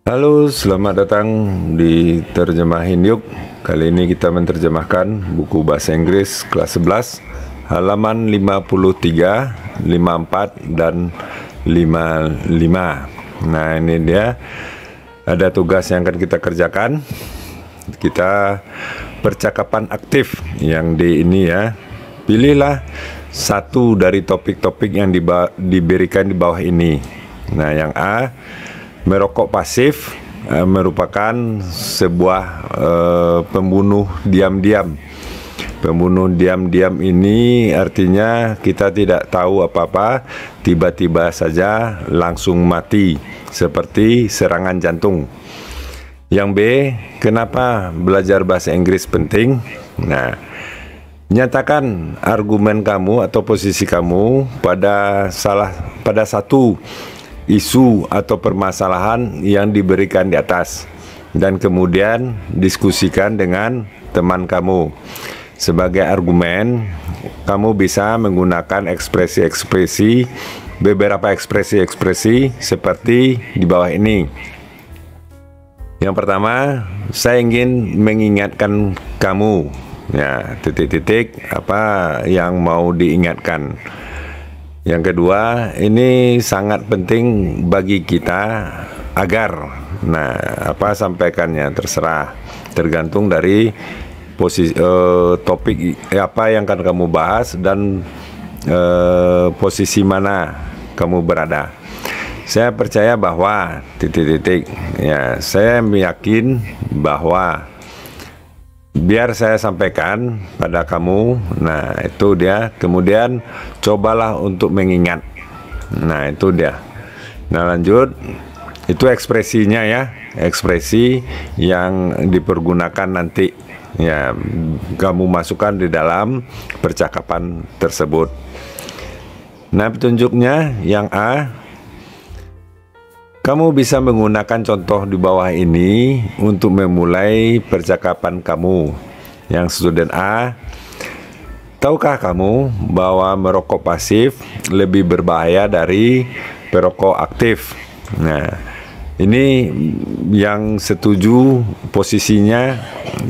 Halo, selamat datang di Terjemahin Yuk. Kali ini kita menerjemahkan buku Bahasa Inggris kelas 11, halaman 53, 54, dan 55. Nah, ini dia ada tugas yang akan kita kerjakan. Kita percakapan aktif yang di ini ya. Pilihlah satu dari topik-topik yang diberikan di bawah ini. Nah, yang A merokok pasif uh, merupakan sebuah uh, pembunuh diam-diam. Pembunuh diam-diam ini artinya kita tidak tahu apa-apa, tiba-tiba saja langsung mati seperti serangan jantung. Yang B, kenapa belajar bahasa Inggris penting? Nah, nyatakan argumen kamu atau posisi kamu pada salah pada satu isu atau permasalahan yang diberikan di atas dan kemudian diskusikan dengan teman kamu. Sebagai argumen, kamu bisa menggunakan ekspresi-ekspresi beberapa ekspresi-ekspresi seperti di bawah ini. Yang pertama, saya ingin mengingatkan kamu ya titik-titik apa yang mau diingatkan. Yang kedua, ini sangat penting bagi kita agar nah apa sampaikannya terserah tergantung dari posisi eh, topik eh, apa yang akan kamu bahas dan eh, posisi mana kamu berada. Saya percaya bahwa titik-titik ya saya yakin bahwa biar saya sampaikan pada kamu. Nah, itu dia. Kemudian cobalah untuk mengingat. Nah, itu dia. Nah, lanjut. Itu ekspresinya ya, ekspresi yang dipergunakan nanti ya kamu masukkan di dalam percakapan tersebut. Nah, petunjuknya yang A kamu bisa menggunakan contoh di bawah ini untuk memulai percakapan kamu. Yang student A, tahukah kamu bahwa merokok pasif lebih berbahaya dari perokok aktif? Nah, ini yang setuju posisinya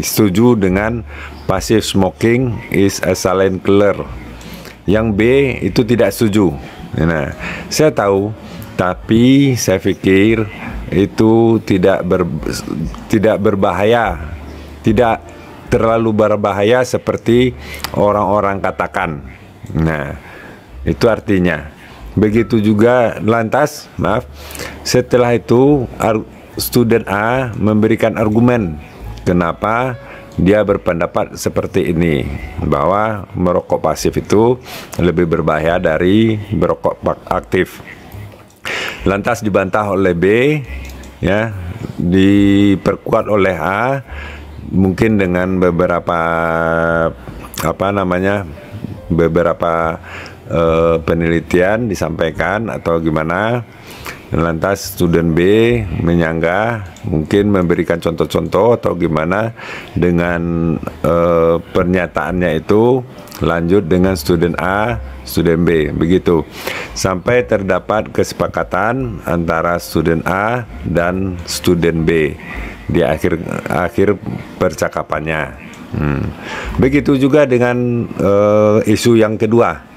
setuju dengan passive smoking is a silent killer. Yang B itu tidak setuju. Nah, saya tahu tapi saya pikir itu tidak ber, tidak berbahaya, tidak terlalu berbahaya seperti orang-orang katakan. Nah, itu artinya. Begitu juga lantas, maaf. Setelah itu student A memberikan argumen kenapa dia berpendapat seperti ini bahwa merokok pasif itu lebih berbahaya dari merokok aktif lantas dibantah oleh B ya diperkuat oleh A mungkin dengan beberapa apa namanya beberapa uh, penelitian disampaikan atau gimana Lantas student B menyanggah mungkin memberikan contoh-contoh atau gimana dengan e, pernyataannya itu lanjut dengan student A, student B begitu sampai terdapat kesepakatan antara student A dan student B di akhir akhir percakapannya. Hmm. Begitu juga dengan e, isu yang kedua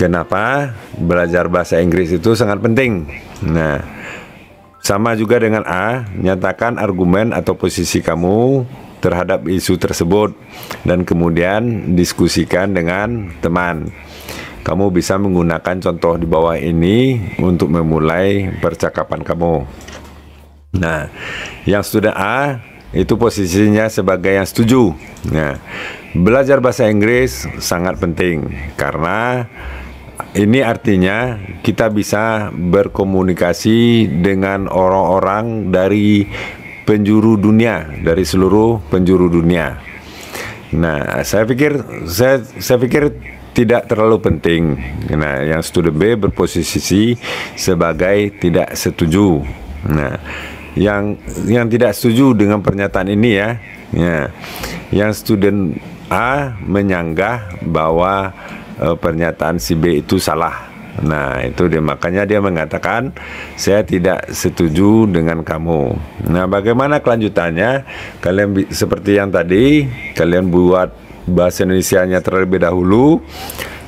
Kenapa belajar bahasa Inggris itu sangat penting? Nah, sama juga dengan A, nyatakan argumen atau posisi kamu terhadap isu tersebut dan kemudian diskusikan dengan teman. Kamu bisa menggunakan contoh di bawah ini untuk memulai percakapan kamu. Nah, yang sudah A itu posisinya sebagai yang setuju. Nah, belajar bahasa Inggris sangat penting karena ini artinya kita bisa berkomunikasi dengan orang-orang dari penjuru dunia, dari seluruh penjuru dunia. Nah, saya pikir saya saya pikir tidak terlalu penting. Nah, yang studi B berposisi sebagai tidak setuju. Nah, yang yang tidak setuju dengan pernyataan ini ya, ya. Yang student A menyanggah bahwa uh, pernyataan si B itu salah. Nah, itu dia makanya dia mengatakan saya tidak setuju dengan kamu. Nah, bagaimana kelanjutannya? Kalian seperti yang tadi, kalian buat bahasa Indonesia-nya terlebih dahulu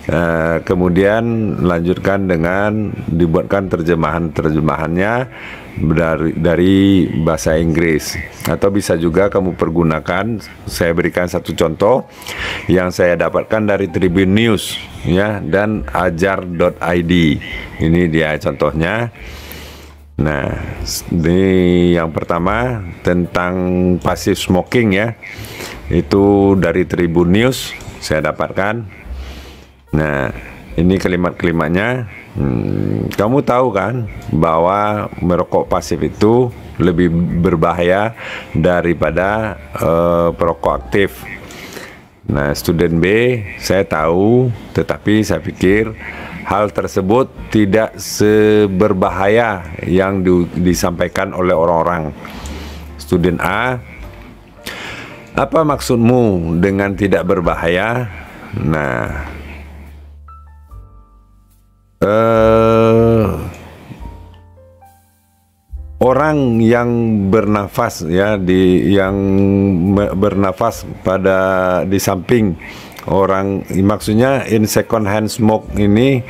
Eh, kemudian lanjutkan dengan dibuatkan terjemahan-terjemahannya dari, dari bahasa Inggris atau bisa juga kamu pergunakan saya berikan satu contoh yang saya dapatkan dari Tribun News ya dan ajar.id ini dia contohnya nah ini yang pertama tentang passive smoking ya itu dari Tribun News saya dapatkan Nah, ini kalimat-kalimatnya. Hmm, kamu tahu kan bahwa merokok pasif itu lebih berbahaya daripada uh, perokok aktif. Nah, student B, saya tahu, tetapi saya pikir hal tersebut tidak seberbahaya yang di, disampaikan oleh orang-orang. Student A, apa maksudmu dengan tidak berbahaya? Nah, Eh, orang yang bernafas ya di yang bernafas pada di samping orang maksudnya in second hand smoke ini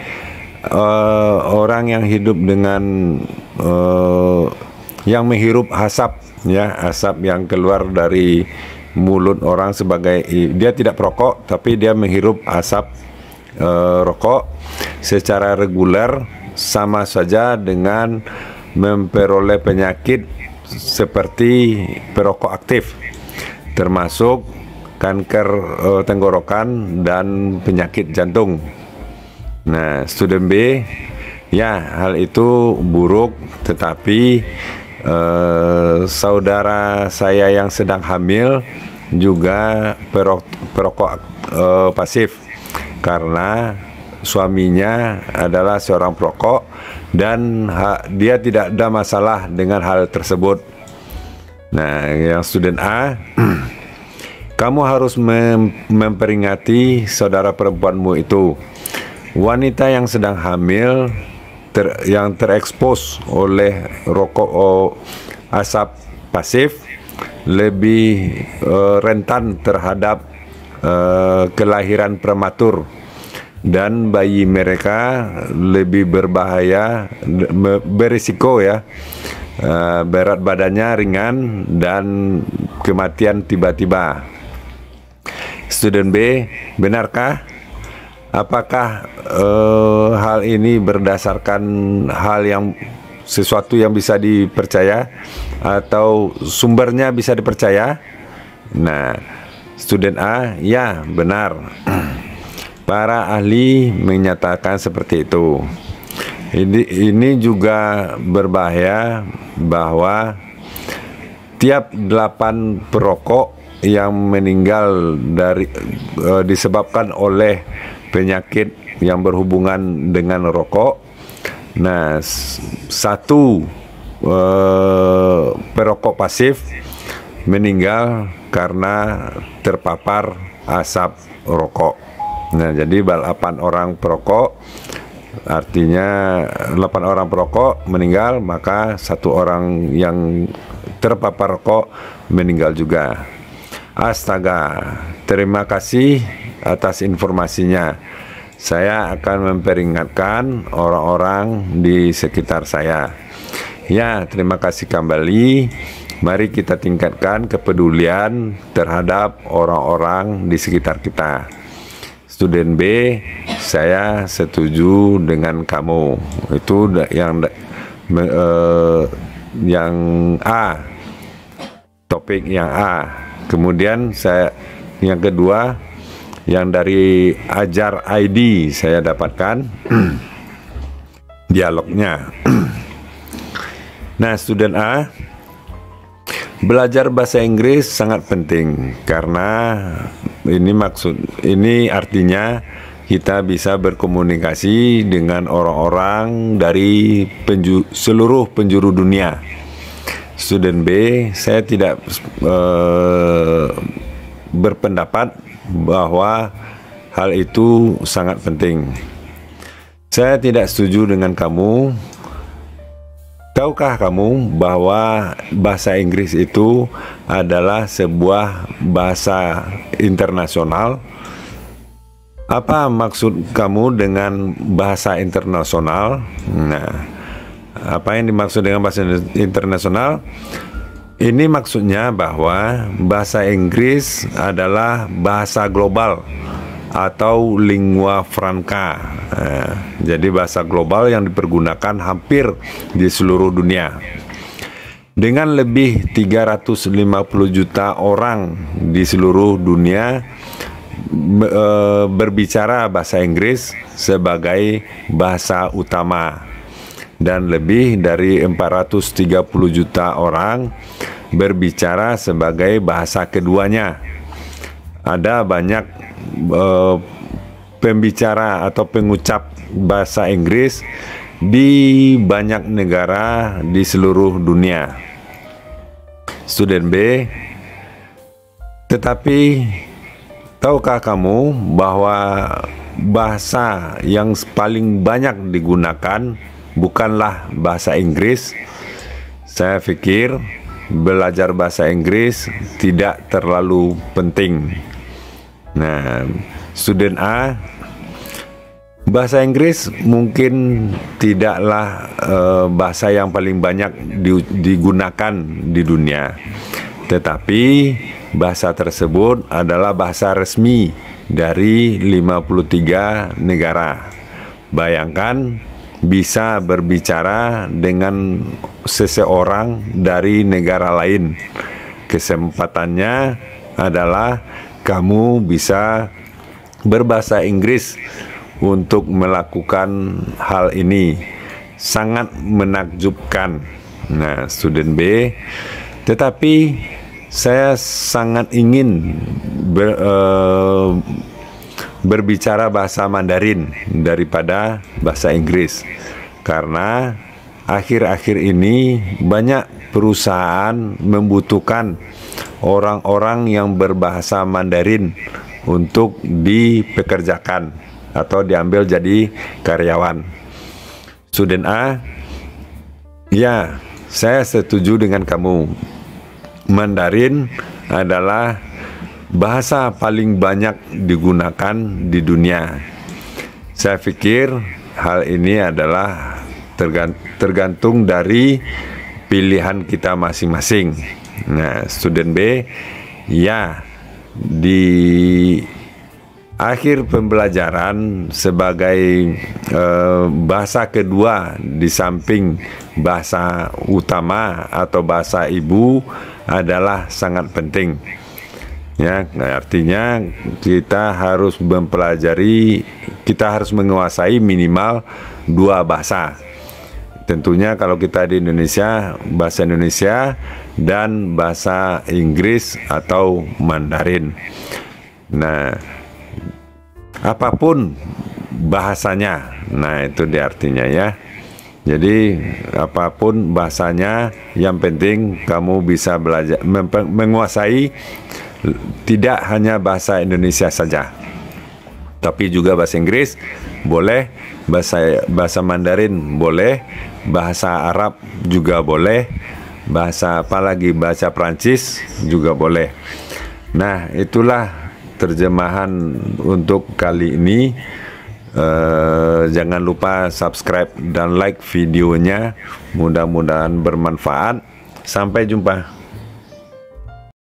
uh, orang yang hidup dengan uh, yang menghirup asap ya asap yang keluar dari mulut orang sebagai dia tidak perokok tapi dia menghirup asap uh, rokok secara reguler sama saja dengan memperoleh penyakit seperti perokok aktif termasuk kanker eh, tenggorokan dan penyakit jantung. Nah, student B ya hal itu buruk tetapi eh, saudara saya yang sedang hamil juga perokok eh, pasif karena suaminya adalah seorang perokok dan ha, dia tidak ada masalah dengan hal tersebut. Nah, yang student A, kamu harus mem memperingati saudara perempuanmu itu. Wanita yang sedang hamil ter yang terekspos oleh rokok oh, asap pasif lebih uh, rentan terhadap uh, kelahiran prematur dan bayi mereka lebih berbahaya berisiko ya eh, berat badannya ringan dan kematian tiba-tiba student B benarkah apakah uh, hal ini berdasarkan hal yang sesuatu yang bisa dipercaya atau sumbernya bisa dipercaya nah student A ya benar Para ahli menyatakan seperti itu. Ini, ini juga berbahaya bahwa tiap delapan perokok yang meninggal dari e, disebabkan oleh penyakit yang berhubungan dengan rokok. Nah, satu e, perokok pasif meninggal karena terpapar asap rokok. Nah, jadi balapan orang perokok artinya 8 orang perokok meninggal maka satu orang yang terpapar rokok meninggal juga. Astaga, terima kasih atas informasinya. Saya akan memperingatkan orang-orang di sekitar saya. Ya, terima kasih kembali. Mari kita tingkatkan kepedulian terhadap orang-orang di sekitar kita. Student B, saya setuju dengan kamu. Itu yang eh, yang A, topik yang A. Kemudian saya yang kedua yang dari Ajar ID saya dapatkan dialognya. nah, student A Belajar bahasa Inggris sangat penting karena ini maksud ini artinya kita bisa berkomunikasi dengan orang-orang dari penju, seluruh penjuru dunia. Student B, saya tidak eh, berpendapat bahwa hal itu sangat penting. Saya tidak setuju dengan kamu Tahukah kamu bahwa bahasa Inggris itu adalah sebuah bahasa internasional? Apa maksud kamu dengan bahasa internasional? Nah, apa yang dimaksud dengan bahasa internasional? Ini maksudnya bahwa bahasa Inggris adalah bahasa global atau lingua franca. Nah, jadi bahasa global yang dipergunakan hampir di seluruh dunia. Dengan lebih 350 juta orang di seluruh dunia eh, berbicara bahasa Inggris sebagai bahasa utama dan lebih dari 430 juta orang berbicara sebagai bahasa keduanya. Ada banyak Eh, pembicara atau pengucap bahasa Inggris di banyak negara di seluruh dunia. Student B, tetapi tahukah kamu bahwa bahasa yang paling banyak digunakan bukanlah bahasa Inggris? Saya pikir belajar bahasa Inggris tidak terlalu penting Nah, student A bahasa Inggris mungkin tidaklah uh, bahasa yang paling banyak di, digunakan di dunia. Tetapi bahasa tersebut adalah bahasa resmi dari 53 negara. Bayangkan bisa berbicara dengan seseorang dari negara lain. Kesempatannya adalah kamu bisa berbahasa Inggris untuk melakukan hal ini. Sangat menakjubkan. Nah, student B, tetapi saya sangat ingin ber, uh, berbicara bahasa Mandarin daripada bahasa Inggris karena akhir-akhir ini banyak perusahaan membutuhkan orang-orang yang berbahasa Mandarin untuk dipekerjakan atau diambil jadi karyawan. Student A, ya, saya setuju dengan kamu. Mandarin adalah bahasa paling banyak digunakan di dunia. Saya pikir hal ini adalah tergantung dari pilihan kita masing-masing. Nah, student B ya di akhir pembelajaran sebagai eh, bahasa kedua di samping bahasa utama atau bahasa ibu adalah sangat penting. Ya, nah, artinya kita harus mempelajari, kita harus menguasai minimal dua bahasa tentunya kalau kita di Indonesia bahasa Indonesia dan bahasa Inggris atau Mandarin. Nah, apapun bahasanya. Nah, itu di artinya ya. Jadi apapun bahasanya yang penting kamu bisa belajar menguasai tidak hanya bahasa Indonesia saja. Tapi juga bahasa Inggris boleh, bahasa bahasa Mandarin boleh, bahasa Arab juga boleh, bahasa apalagi bahasa Prancis juga boleh. Nah, itulah terjemahan untuk kali ini. e, jangan lupa subscribe dan like videonya. Mudah-mudahan bermanfaat. Sampai jumpa.